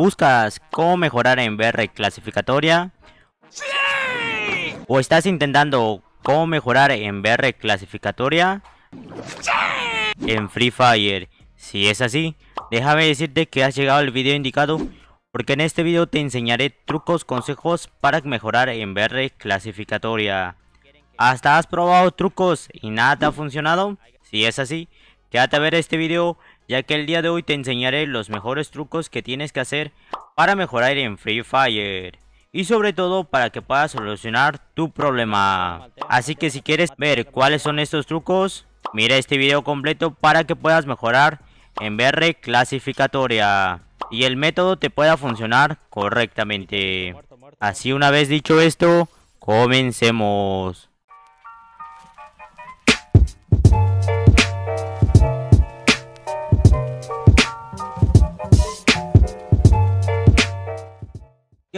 ¿Buscas cómo mejorar en BR clasificatoria? ¿O estás intentando cómo mejorar en BR clasificatoria? En Free Fire. Si es así, déjame decirte que has llegado al video indicado porque en este video te enseñaré trucos, consejos para mejorar en BR clasificatoria. ¿Hasta has probado trucos y nada te ha funcionado? Si es así, quédate a ver este video ya que el día de hoy te enseñaré los mejores trucos que tienes que hacer para mejorar en Free Fire y sobre todo para que puedas solucionar tu problema. Así que si quieres ver cuáles son estos trucos, mira este video completo para que puedas mejorar en BR clasificatoria y el método te pueda funcionar correctamente. Así una vez dicho esto, comencemos.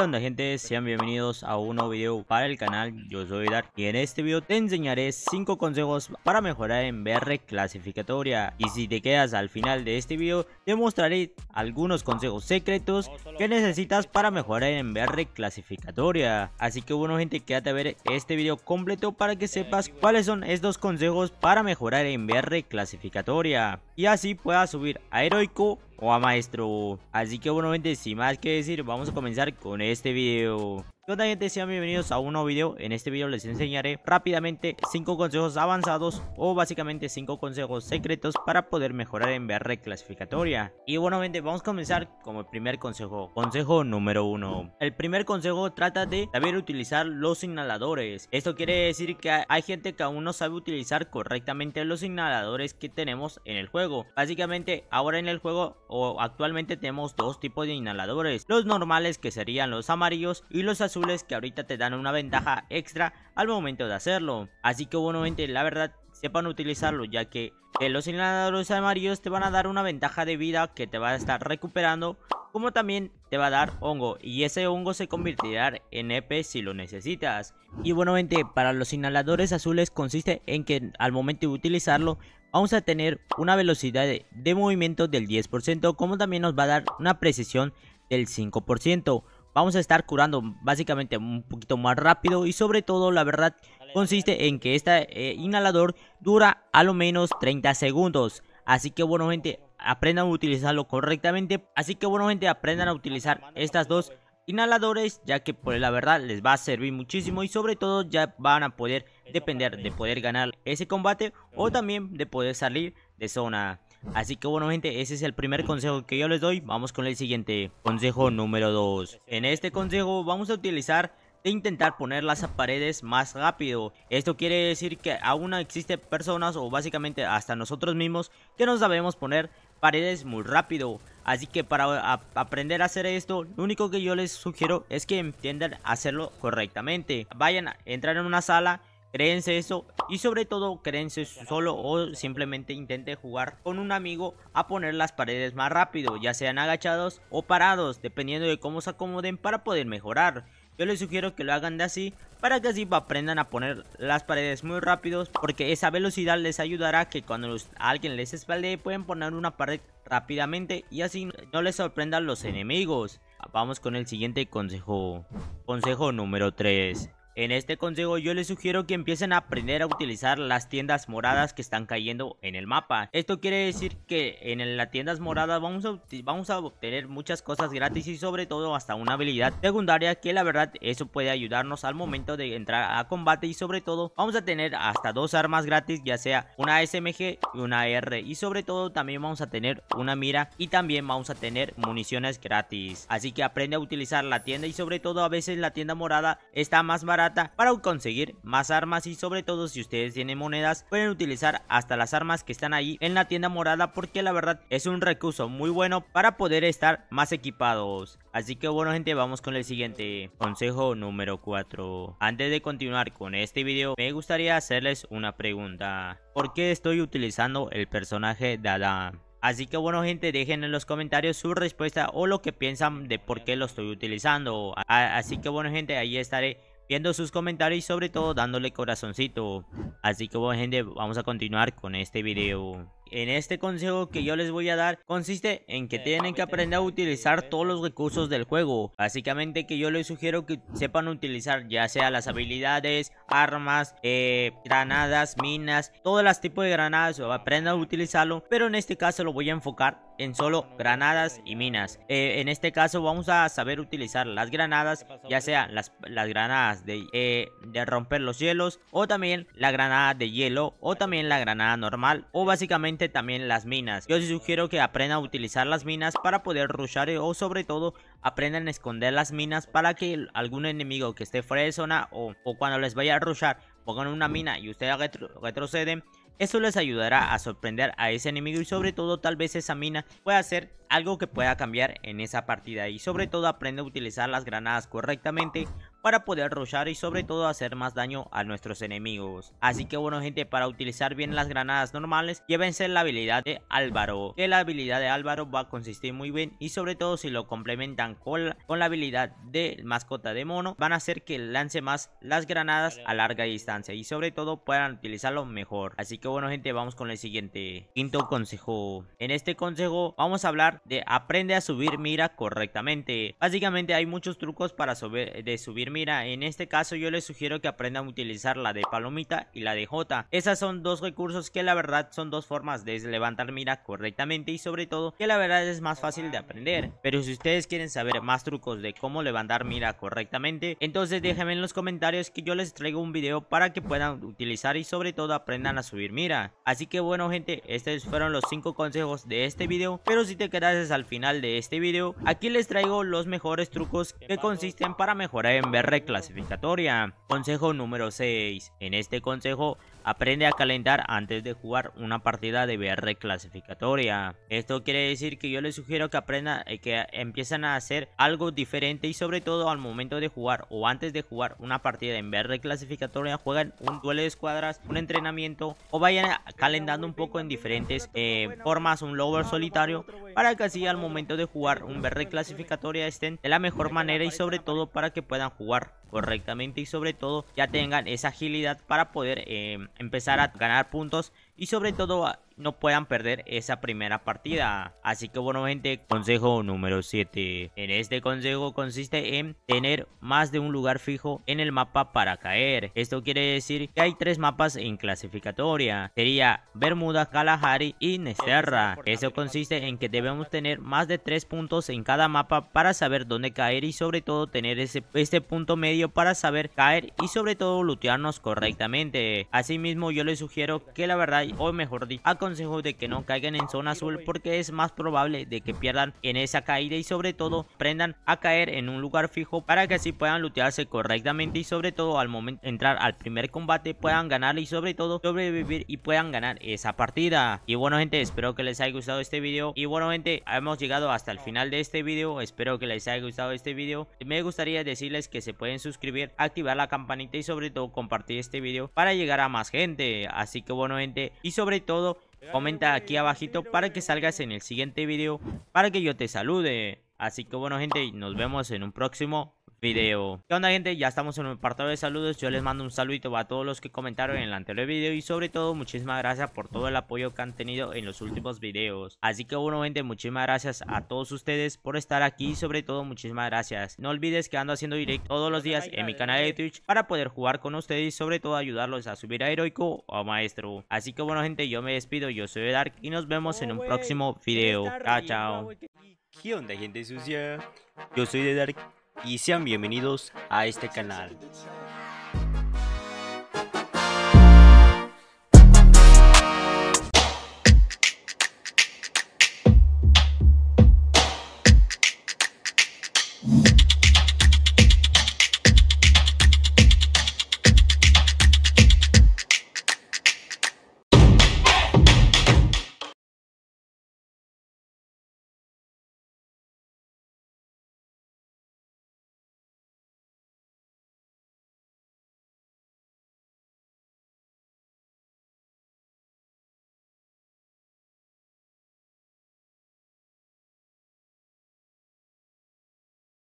onda gente? Sean bienvenidos a un nuevo video para el canal, yo soy Dark y en este video te enseñaré 5 consejos para mejorar en BR clasificatoria y si te quedas al final de este video te mostraré algunos consejos secretos que necesitas para mejorar en BR clasificatoria así que bueno gente quédate a ver este video completo para que sepas cuáles son estos consejos para mejorar en BR clasificatoria y así puedas subir a heroico a maestro Así que bueno gente sin más que decir vamos a comenzar con este video onda gente sean bienvenidos a un nuevo video En este video les enseñaré rápidamente 5 consejos avanzados o básicamente 5 consejos secretos para poder mejorar en VR clasificatoria Y bueno gente vamos a comenzar como el primer consejo Consejo número 1 El primer consejo trata de saber utilizar los inhaladores... Esto quiere decir que hay gente que aún no sabe utilizar correctamente los inhaladores que tenemos en el juego Básicamente ahora en el juego o actualmente tenemos dos tipos de inhaladores, los normales que serían los amarillos y los azules que ahorita te dan una ventaja extra al momento de hacerlo. Así que bueno gente, la verdad sepan utilizarlo ya que eh, los inhaladores amarillos te van a dar una ventaja de vida que te va a estar recuperando como también te va a dar hongo y ese hongo se convertirá en EP si lo necesitas. Y bueno para los inhaladores azules consiste en que al momento de utilizarlo vamos a tener una velocidad de movimiento del 10% como también nos va a dar una precisión del 5%. Vamos a estar curando básicamente un poquito más rápido y sobre todo la verdad consiste en que este eh, inhalador dura a lo menos 30 segundos. Así que bueno gente, aprendan a utilizarlo correctamente. Así que bueno gente, aprendan a utilizar estas dos inhaladores ya que por pues, la verdad les va a servir muchísimo y sobre todo ya van a poder depender de poder ganar ese combate o también de poder salir de zona. Así que bueno gente, ese es el primer consejo que yo les doy. Vamos con el siguiente consejo número 2. En este consejo vamos a utilizar de intentar poner las paredes más rápido. Esto quiere decir que aún existen personas o básicamente hasta nosotros mismos que nos sabemos poner paredes muy rápido. Así que para aprender a hacer esto, lo único que yo les sugiero es que entiendan hacerlo correctamente. Vayan a entrar en una sala, créense eso y sobre todo créense solo o simplemente intente jugar con un amigo a poner las paredes más rápido, ya sean agachados o parados, dependiendo de cómo se acomoden para poder mejorar. Yo les sugiero que lo hagan de así para que así aprendan a poner las paredes muy rápido porque esa velocidad les ayudará que cuando alguien les espalde pueden poner una pared rápidamente y así no les sorprendan los enemigos. Vamos con el siguiente consejo. Consejo número 3. En este consejo yo les sugiero que empiecen a aprender a utilizar las tiendas moradas que están cayendo en el mapa. Esto quiere decir que en las tiendas moradas vamos a, obtener muchas cosas gratis y sobre todo hasta una habilidad secundaria que la verdad eso puede ayudarnos al momento de entrar a combate y sobre todo vamos a tener hasta dos armas gratis ya sea una SMG y una R y sobre todo también vamos a tener una mira y también vamos a tener municiones gratis. Así que aprende a utilizar la tienda y sobre todo a veces la tienda morada está más barata para conseguir más armas y sobre todo si ustedes tienen monedas pueden utilizar hasta las armas que están ahí en la tienda morada porque la verdad es un recurso muy bueno para poder estar más equipados. Así que bueno gente vamos con el siguiente consejo número 4. Antes de continuar con este video me gustaría hacerles una pregunta. ¿Por qué estoy utilizando el personaje de Adam? Así que bueno gente, dejen en los comentarios su respuesta o lo que piensan de por qué lo estoy utilizando. Así que bueno gente, ahí estaré sus comentarios y sobre todo dándole corazoncito. Así que bueno gente, vamos a continuar con este video. En este consejo que yo les voy a dar consiste en que eh, tienen ah, que aprender a utilizar todos los recursos del juego. Básicamente que yo les sugiero que sepan utilizar ya sea las habilidades, armas, eh, granadas, minas, todos los tipos de granadas, aprendan a utilizarlo. Pero en este caso lo voy a enfocar en solo granadas y minas. Eh, en este caso vamos a saber utilizar las granadas, ya sea las, granadas de, de, romper los cielos o también la granada de hielo o también la granada normal o básicamente también las minas. Yo les sugiero que aprendan a utilizar las minas para poder rushar o sobre todo aprendan a esconder las minas para que algún enemigo que esté fuera de zona o, cuando les vaya a rushar pongan una mina y ustedes retroceden. Eso les ayudará a sorprender a ese enemigo y sobre todo tal vez esa mina pueda hacer algo que pueda cambiar en esa partida y sobre todo aprende a utilizar las granadas correctamente para poder rushar y sobre todo hacer más daño a nuestros enemigos. Así que bueno gente, para utilizar bien las granadas normales, llévense la habilidad de Álvaro, que la habilidad de Álvaro va a consistir muy bien y sobre todo si lo complementan con la, con la habilidad de mascota de mono, van a hacer que lance más las granadas a larga distancia y sobre todo puedan utilizarlo mejor. Así que bueno gente, vamos con el siguiente, quinto consejo. En este consejo vamos a hablar de aprende a subir mira correctamente. Básicamente hay muchos trucos para subir, de subir Mira, en este caso yo les sugiero que aprendan a utilizar la de palomita y la de J. Esas son dos recursos que la verdad son dos formas de levantar mira correctamente y sobre todo que la verdad es más fácil de aprender. Pero si ustedes quieren saber más trucos de cómo levantar mira correctamente, entonces déjenme en los comentarios que yo les traigo un video para que puedan utilizar y sobre todo aprendan a subir mira. Así que bueno gente, estos fueron los 5 consejos de este video, pero si te quedas al final de este video, aquí les traigo los mejores trucos que consisten para mejorar en ver reclasificatoria. Consejo número 6. En este consejo aprende a calentar antes de jugar una partida de BR clasificatoria. Esto quiere decir que yo les sugiero que aprendan, y eh, que empiezan a hacer algo diferente y sobre todo al momento de jugar o antes de jugar una partida en BR clasificatoria jueguen un duelo de escuadras, un entrenamiento o vayan calentando un poco en diferentes eh, formas un lower solitario para que así al momento de jugar un BR clasificatoria estén de la mejor manera y sobre todo para que puedan jugar keluar correctamente y sobre todo ya tengan esa agilidad para poder eh, empezar a ganar puntos y sobre todo ah, no puedan perder esa primera partida. Así que bueno gente, consejo número 7. En este consejo consiste en tener más de un lugar fijo en el mapa para caer. Esto quiere decir que hay tres mapas en clasificatoria. Sería Bermuda, Kalahari y Nesterra. Eso consiste en que debemos tener más de tres puntos en cada mapa para saber dónde caer y sobre todo tener ese, este punto medio para saber caer y sobre todo lootearnos correctamente. Asimismo yo les sugiero que la verdad o mejor dicho aconsejo de que no caigan en zona azul porque es más probable de que pierdan en esa caída y sobre todo prendan a caer en un lugar fijo para que así puedan lootearse correctamente y sobre todo al momento entrar al primer combate puedan ganar y sobre todo sobrevivir y puedan ganar esa partida. Y bueno gente espero que les haya gustado este video y bueno gente hemos llegado hasta el final de este video espero que les haya gustado este video me gustaría decirles que se pueden suscribir suscribir, activar la campanita y sobre todo compartir este video para llegar a más gente. Así que bueno gente, y sobre todo comenta aquí abajito para que salgas en el siguiente video para que yo te salude. Así que bueno gente, nos vemos en un próximo video. ¿Qué onda gente? Ya estamos en un apartado de saludos. Yo les mando un saludito a todos los que comentaron en el anterior video y sobre todo muchísimas gracias por todo el apoyo que han tenido en los últimos videos. Así que bueno gente, muchísimas gracias a todos ustedes por estar aquí y sobre todo muchísimas gracias. No olvides que ando haciendo direct todos los días en mi canal de Twitch para poder jugar con ustedes y sobre todo ayudarlos a subir a heroico o a maestro. Así que bueno gente, yo me despido. Yo soy Dark y nos vemos en un oh, próximo video. Chao, chao. ¿Qué onda gente sucia? Yo soy de Dark y sean bienvenidos a este canal.